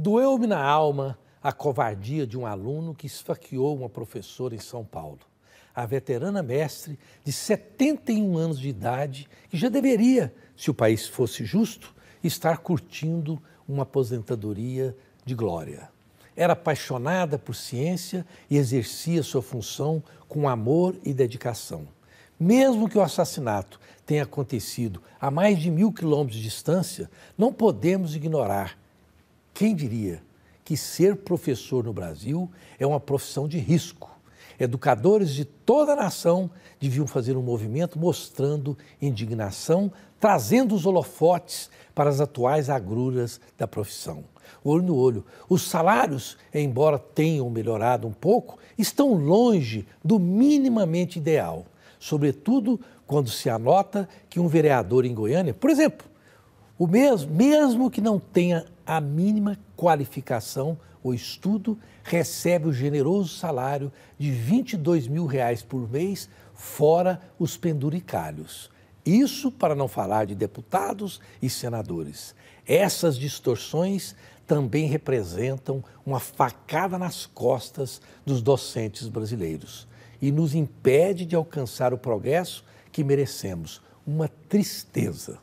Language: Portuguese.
Doeu-me na alma a covardia de um aluno que esfaqueou uma professora em São Paulo. A veterana mestre, de 71 anos de idade, que já deveria, se o país fosse justo, estar curtindo uma aposentadoria de glória. Era apaixonada por ciência e exercia sua função com amor e dedicação. Mesmo que o assassinato tenha acontecido a mais de mil quilômetros de distância, não podemos ignorar quem diria que ser professor no Brasil é uma profissão de risco? Educadores de toda a nação deviam fazer um movimento mostrando indignação, trazendo os holofotes para as atuais agruras da profissão. Olho no olho, os salários, embora tenham melhorado um pouco, estão longe do minimamente ideal, sobretudo quando se anota que um vereador em Goiânia, por exemplo, o mesmo, mesmo que não tenha a mínima qualificação ou estudo, recebe o generoso salário de 22 mil reais por mês, fora os penduricalhos. Isso para não falar de deputados e senadores. Essas distorções também representam uma facada nas costas dos docentes brasileiros e nos impede de alcançar o progresso que merecemos. Uma tristeza.